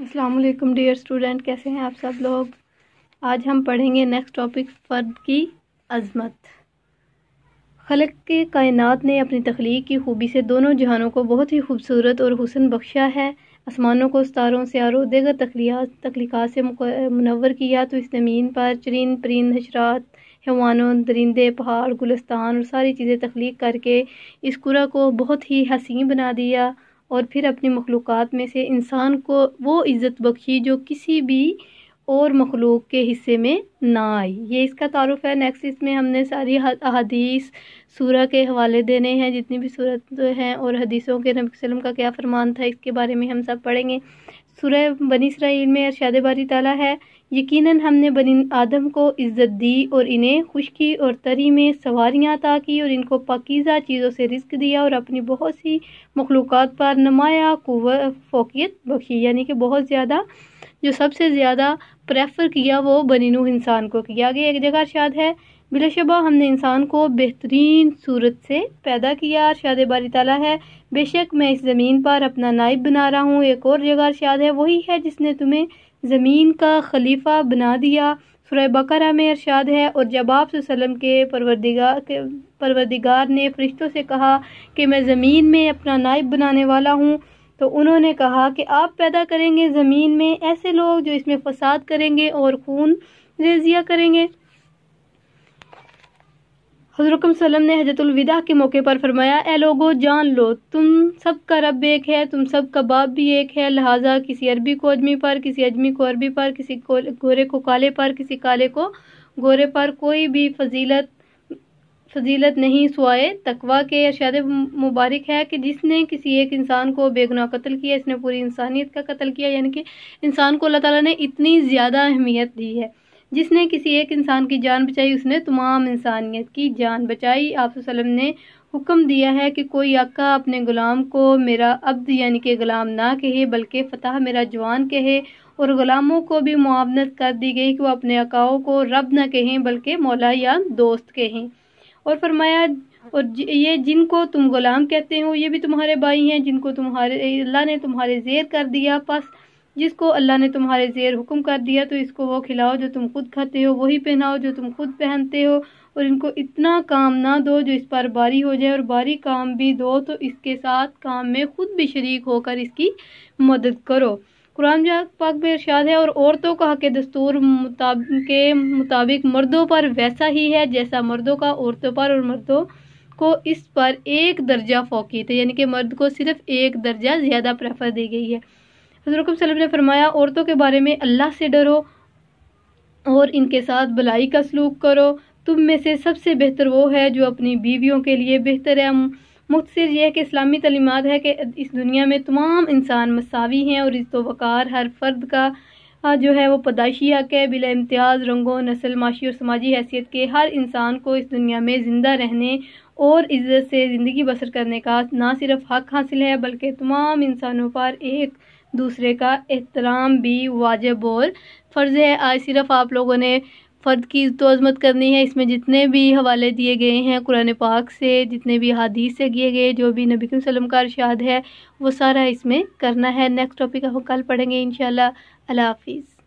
Aslam dear student कैसे हैं आप सब लोग आज हम पढ़ेंगे नेक्स्ट टॉपिक फ़र्द की अज़मत खलक के कायनात ने अपनी तख्लीक की खूबी से दोनों जहानों को बहुत ही खूबसूरत और हुसन बख्शा है आसमानों को सितारों से आरो दीगर तख्लियात तख्लीक़ात से मुनवर किया तो इस ज़मीन पर चरिंद परिंद हशरात हवानों दरिंदे पहाड़ गुलस्तान और सारी चीज़ें तख्लीक करके इस कुरा को बहुत ही हसीन बना दिया और फिर अपनी मखलूक़ में से इंसान को वो इज़्ज़त बख्शी जो किसी भी और मखलूक के हिस्से में ना आई ये इसका तारुफ है नेक्स्ट इसमें हमने सारी अदीस सूरह के हवाले देने हैं जितनी भी सूरत हैं और हदीसों के नबी वसम का क्या फरमान था इसके बारे में हम सब पढ़ेंगे सुरह बनी इसराइल में अरशाद बारी ताला है यकीनन हमने बनी आदम को इज़्ज़त दी और इन्हें खुशकी और तरी में सवारियाँ अता की और इनको पाकिज़ा चीज़ों से रिस्क दिया और अपनी बहुत सी मखलूक पर नुमाया फोकियत बख्शी यानी कि बहुत ज़्यादा जो सबसे ज़्यादा प्रेफर किया वो बनी नूह इंसान को किया गया एक जगह शाद है बिलाशबा हमने इंसान को बेहतरीन सूरत से पैदा किया अर्शाद बारी ताला है बेशक मैं इस ज़मीन पर अपना नाइब बना रहा हूँ एक और जगह अरशाद है वही है जिसने तुम्हें ज़मीन का खलीफा बना दिया सुरह बकरा में अरशाद है और जब आप वसलम के परवरदिगार के परवरदिगार ने फरिश्तों से कहा कि मैं ज़मीन में अपना नाइब बनाने वाला हूँ तो उन्होंने कहा कि आप पैदा करेंगे ज़मीन में ऐसे लोग जो इसमें फसाद करेंगे और खून रेजिया करेंगे हजरकम सलम ने हजरतलविदा के मौके पर फरमाया ए लोगो जान लो तुम सब का रब एक है तुम सब का बाप भी एक है लिहाजा किसी अरबी को अजमी पर किसी अजमी को अरबी पर किसी गोरे को काले पर किसी काले को गोरे पर कोई भी फजीलत फजीलत नहीं सुए तकवा के अरशद मुबारक है कि जिसने किसी एक इंसान को बेगुना कत्ल किया इसने पूरी इंसानियत का कत्ल किया यानी कि इंसान को अल्लाह ताली ने इतनी ज़्यादा अहमियत दी है जिसने किसी एक इंसान की जान बचाई उसने तमाम इंसानियत की जान बचाई आप ने हुक्म दिया है कि कोई आका अपने ग़ुलाम को मेरा अब्द यानी कि ग़ुलाम ना कहे बल्कि फ़तह मेरा जवान कहे और ग़ुलामों को भी मुआवनत कर दी गई कि वह अपने अकाओं को रब न कहें बल्कि मौला या दोस्त कहें और फरमाया और ये जिनको तुम ग़ुलाम कहते हो ये भी तुम्हारे भाई हैं जिनको तुम्हारे अल्लाह ने तुम्हारे जेर कर दिया बस जिसको अल्लाह ने तुम्हारे ज़ेर हुक्म कर दिया तो इसको वो खिलाओ जो तुम खुद खाते हो वही पहनाओ जो तुम खुद पहनते हो और इनको इतना काम ना दो जो इस पर बारी हो जाए और बारी काम भी दो तो इसके साथ काम में खुद भी शरीक होकर इसकी मदद करो कुरान पाक में इर्शाद है और औरतों का हक दस्तूर मुताब, के मुताबिक मर्दों पर वैसा ही है जैसा मर्दों का औरतों पर और मर्दों को इस पर एक दर्जा फोकीत है यानी कि मर्द को सिर्फ एक दर्जा ज़्यादा प्रेफर दी गई है हज़रत वसल्लम ने फरमाया औरतों के बारे में अल्लाह से डरो और इनके साथ भलाई का सलूक करो तुम में से सबसे बेहतर वो है जो अपनी बीवियों के लिए बेहतर है मुख्तर यह कि इस्लामी तलीमत है कि इस दुनिया में तमाम इंसान मसावी हैं और इस तो वक़ार हर फ़र्द का जो है वो पदाइशी हक है बिला इम्तियाज़ रंगों नस्ल माशी और समाजी हैसियत के हर इंसान को इस दुनिया में ज़िंदा रहने और इज़्ज़त से ज़िंदगी बसर करने का ना सिर्फ हक हासिल है बल्कि तमाम इंसानों पर एक दूसरे का एहतराम भी वाजिब और फ़र्ज़ है आज सिर्फ़ आप लोगों ने फ़र्द की तो अजमत करनी है इसमें जितने भी हवाले दिए गए हैं कुरान पाक से जितने भी हदीस से किए गए जो भी नबी वसल्लम का इरशाद है वो सारा इसमें करना है नेक्स्ट टॉपिक हम कल पढ़ेंगे इन अल्लाह हाफिज़